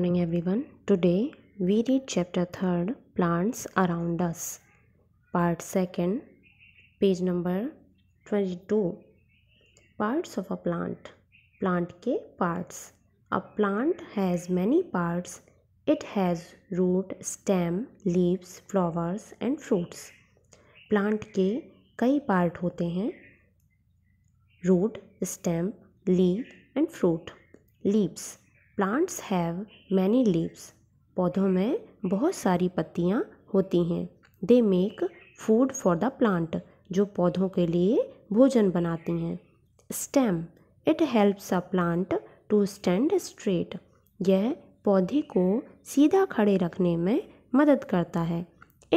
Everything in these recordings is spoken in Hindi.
morning everyone. Today we read chapter 3 plants around us part 2nd page number 22 parts of a plant plant के parts a plant has many parts it has root stem leaves flowers and fruits plant के कई part होते हैं root stem leaf and fruit leaves plants have many leaves पौधों में बहुत सारी पत्तियाँ होती हैं they make food for the plant जो पौधों के लिए भोजन बनाती हैं stem it helps a plant to stand straight यह पौधे को सीधा खड़े रखने में मदद करता है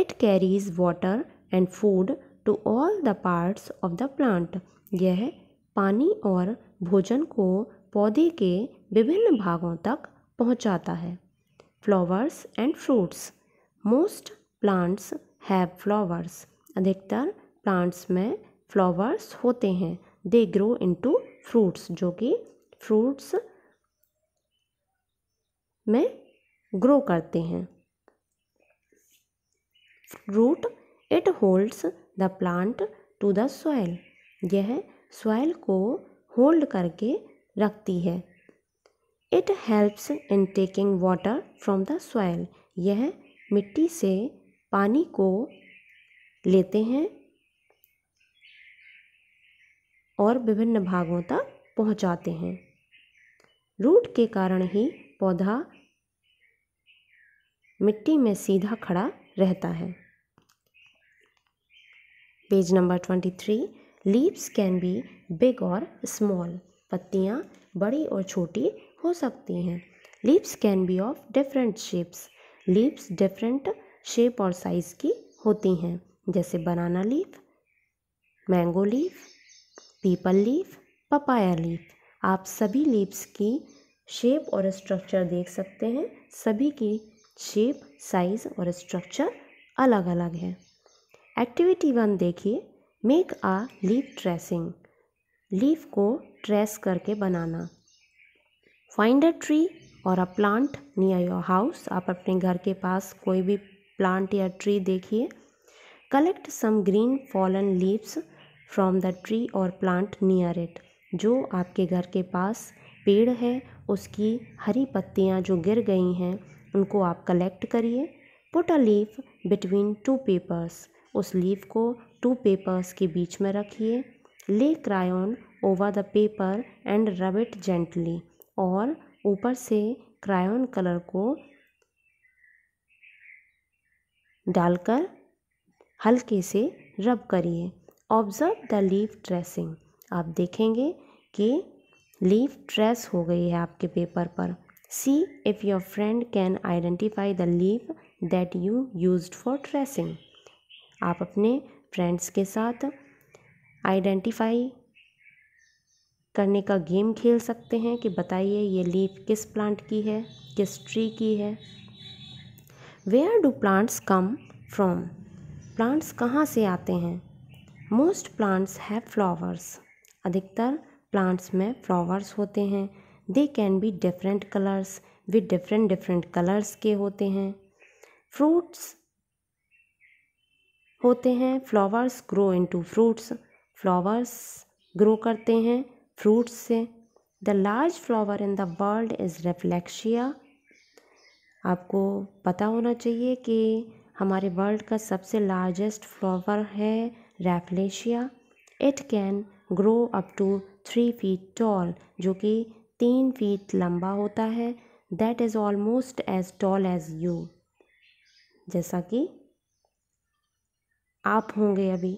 it carries water and food to all the parts of the plant यह पानी और भोजन को पौधे के विभिन्न भागों तक पहुँचाता है flowers and fruits most plants have flowers अधिकतर प्लांट्स में फ्लावर्स होते हैं दे ग्रो टू फ्रूट्स जो कि फ्रूट्स में ग्रो करते हैं root it holds the plant to the soil यह सॉयल को होल्ड करके रखती है it helps in taking water from the soil यह मिट्टी से पानी को लेते हैं और विभिन्न भागों तक पहुंचाते हैं रूट के कारण ही पौधा मिट्टी में सीधा खड़ा रहता है page number twenty three leaves can be big और स्मॉल पत्तियाँ बड़ी और छोटी हो सकती हैं leaves can be of different shapes leaves different shape और साइज़ की होती हैं जैसे banana leaf mango leaf peepal leaf papaya leaf आप सभी लीप्स की शेप और स्ट्रक्चर देख सकते हैं सभी की शेप साइज़ और स्ट्रक्चर अलग अलग है एक्टिविटी वन देखिए make a leaf tracing leaf को ट्रेस करके बनाना फाइंड अ ट्री और a plant near your house आप अपने घर के पास कोई भी प्लांट या ट्री देखिए collect some green fallen leaves from the tree और प्लांट नियर इट जो आपके घर के पास पेड़ है उसकी हरी पत्तियाँ जो गिर गई हैं उनको आप कलेक्ट करिए put a leaf between two papers उस लीफ को टू पेपर्स के बीच में रखिए lay crayon over the paper and rub it gently और ऊपर से क्रायोन कलर को डालकर हल्के से रब करिए ऑब्ज़र्व द लीव ट्रेसिंग आप देखेंगे कि लीव ट्रेस हो गई है आपके पेपर पर see if your friend can identify the leaf that you used for tracing आप अपने फ्रेंड्स के साथ आइडेंटिफाई करने का गेम खेल सकते हैं कि बताइए ये लीफ किस प्लांट की है किस ट्री की है where do plants come from plants कहाँ से आते हैं मोस्ट प्लांट्स हैव फ्लावर्स अधिकतर प्लांट्स में फ्लावर्स होते हैं they can be different colours वे डिफरेंट डिफरेंट कलर्स के होते हैं फ्रूट्स होते हैं flowers grow into fruits flowers grow करते हैं फ्रूट्स से the large flower in the world is Rafflesia आपको पता होना चाहिए कि हमारे वर्ल्ड का सबसे लार्जेस्ट फ्लावर है rafflesia it can grow up to three feet tall जो कि तीन फीट लंबा होता है that is almost as tall as you जैसा कि आप होंगे अभी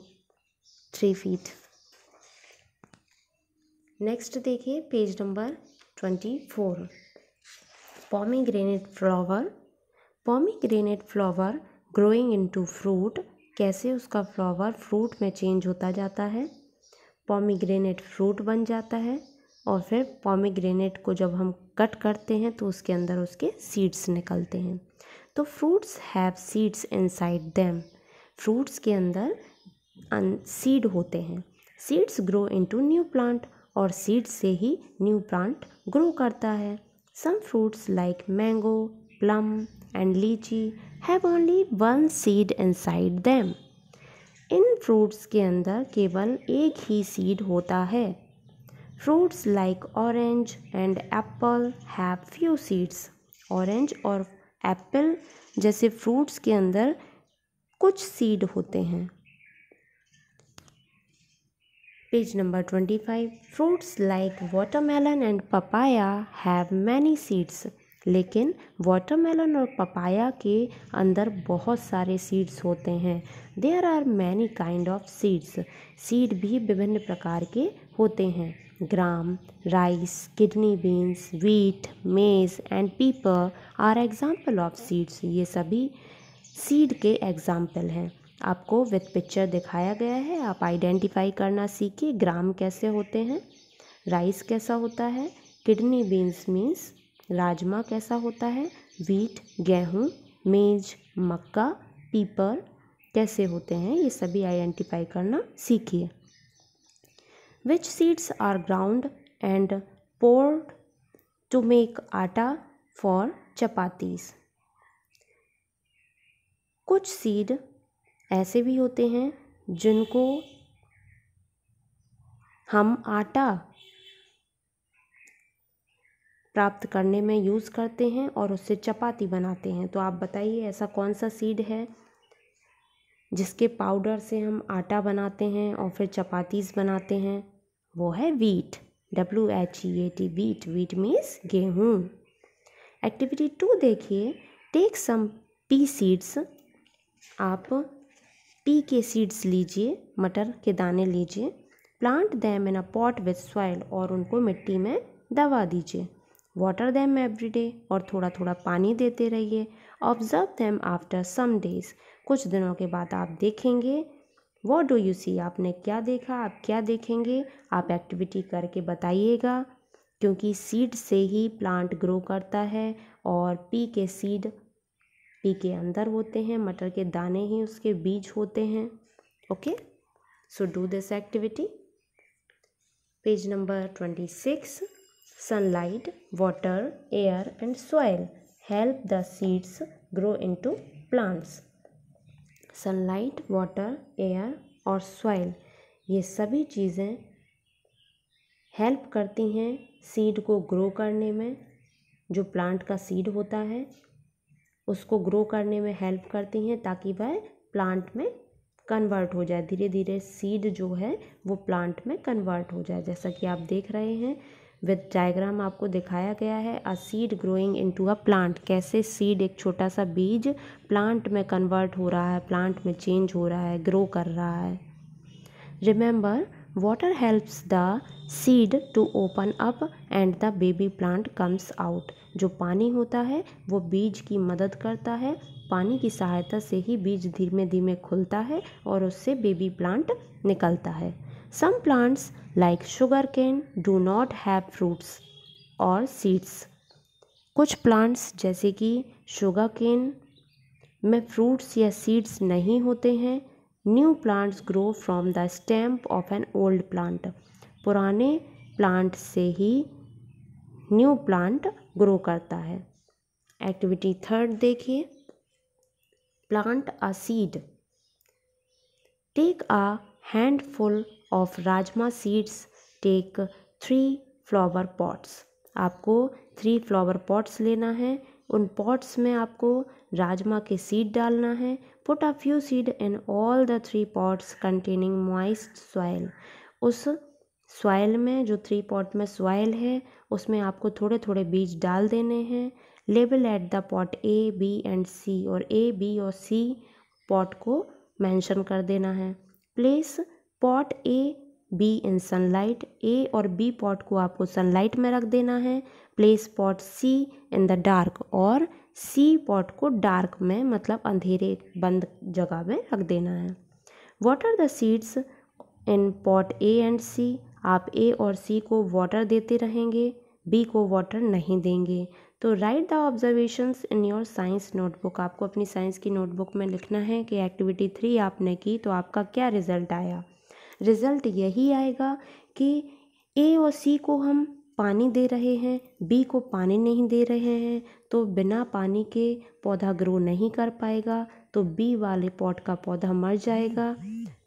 थ्री फीट नेक्स्ट देखिए page number twenty four pomegranate flower pomegranate flower growing into fruit कैसे उसका फ्लावर फ्रूट में चेंज होता जाता है पॉमीग्रेनेट फ्रूट बन जाता है और फिर पॉमीग्रेनेट को जब हम कट करते हैं तो उसके अंदर उसके सीड्स निकलते हैं तो fruits have seeds inside them fruits के अंदर सीड होते हैं seeds grow into new plant और सीड्स से ही न्यू प्लांट ग्रो करता है some fruits like mango plum and lychee have only one seed inside them इन फ्रूट्स के अंदर केवल एक ही सीड होता है fruits like orange and apple have few seeds orange और एप्पल जैसे फ्रूट्स के अंदर कुछ सीड होते हैं page twenty five fruits like water melon and papaya have many seeds लेकिन वाटरमेलन और पपाया के अंदर बहुत सारे सीड्स होते हैं there are many kind of seeds seed भी विभिन्न प्रकार के होते हैं gram rice kidney beans wheat maize and pepper are example of seeds ये सभी सीड के एग्जाम्पल हैं आपको विथ पिक्चर दिखाया गया है आप आइडेंटिफाई करना सीखिए ग्राम कैसे होते हैं राइस कैसा होता है किडनी बीन्स मीन्स राजमा कैसा होता है वीट गेहूँ मेज मक्का पीपर कैसे होते हैं ये सभी आइडेंटिफाई करना सीखिए which seeds are ground and poured to make atta for chapatis कुछ सीड ऐसे भी होते हैं जिनको हम आटा प्राप्त करने में यूज़ करते हैं और उससे चपाती बनाते हैं तो आप बताइए ऐसा कौन सा सीड है जिसके पाउडर से हम आटा बनाते हैं और फिर चपातीस बनाते हैं वो है wheat W H E A T wheat wheat means गेहूँ एक्टिविटी टू देखिए टेक सम पी सीड्स आप पी के सीड्स लीजिए मटर के दाने लीजिए plant them in a pot with soil और उनको मिट्टी में दबा दीजिए वाटर दैम एवरी डे और थोड़ा थोड़ा पानी देते रहिए observe them after some days कुछ दिनों के बाद आप देखेंगे वो डू यू सी आपने क्या देखा आप क्या देखेंगे आप एक्टिविटी करके बताइएगा क्योंकि सीड से ही प्लांट ग्रो करता है और पी के सीड पी के अंदर होते हैं मटर के दाने ही उसके बीज होते हैं okay so do this activity page number twenty six water air and and help the seeds grow into plants sunlight water air और soil ये सभी चीज़ें हेल्प करती हैं सीड को ग्रो करने में जो प्लांट का सीड होता है उसको ग्रो करने में हेल्प करती हैं ताकि वह प्लांट में कन्वर्ट हो जाए धीरे धीरे सीड जो है वो प्लांट में कन्वर्ट हो जाए जैसा कि आप देख रहे हैं विद डायग्राम आपको दिखाया गया है a seed growing into a plant कैसे सीड एक छोटा सा बीज प्लांट में कन्वर्ट हो रहा है प्लांट में चेंज हो रहा है ग्रो कर रहा है remember Water helps the seed to open up and the baby plant comes out. जो पानी होता है वो बीज की मदद करता है पानी की सहायता से ही बीज धीमे धीमे खुलता है और उससे बेबी प्लांट निकलता है some plants like sugar cane do not have fruits और सीड्स कुछ प्लांट्स जैसे कि शुगर केन में फ्रूट्स या सीड्स नहीं होते हैं new plants grow from the stem of an old plant पुराने प्लांट से ही न्यू प्लांट ग्रो करता है एक्टिविटी थर्ड देखिए plant a seed take a handful of rajma seeds take three flower pots आपको थ्री फ्लावर पॉट्स लेना है उन पॉट्स में आपको राजमा के सीड डालना है put a few seed in all the three pots containing moist soil उस सॉइल में जो थ्री पॉट में सॉइल है उसमें आपको थोड़े थोड़े बीज डाल देने हैं label at the pot A B and C और ए बी और सी पॉट को मेंशन कर देना है place pot A B in sunlight A और बी पॉट को आपको सनलाइट में रख देना है place pot C in the dark और सी पॉट को डार्क में मतलब अंधेरे बंद जगह में रख देना है what are the seeds in pot A and C आप ए और सी को वाटर देते रहेंगे बी को वाटर नहीं देंगे तो write the observations in your science notebook आपको अपनी साइंस की नोटबुक में लिखना है कि एक्टिविटी थ्री आपने की तो आपका क्या रिज़ल्ट आया रिज़ल्ट यही आएगा कि ए और सी को हम पानी दे रहे हैं बी को पानी नहीं दे रहे हैं तो बिना पानी के पौधा ग्रो नहीं कर पाएगा तो बी वाले पॉट का पौधा मर जाएगा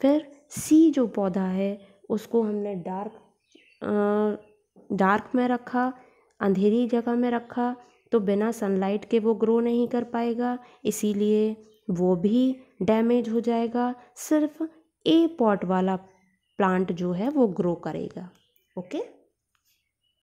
फिर सी जो पौधा है उसको हमने डार्क डार्क में रखा अंधेरी जगह में रखा तो बिना सनलाइट के वो ग्रो नहीं कर पाएगा इसीलिए वो भी डैमेज हो जाएगा सिर्फ ए पॉट वाला प्लांट जो है वो ग्रो करेगा ओके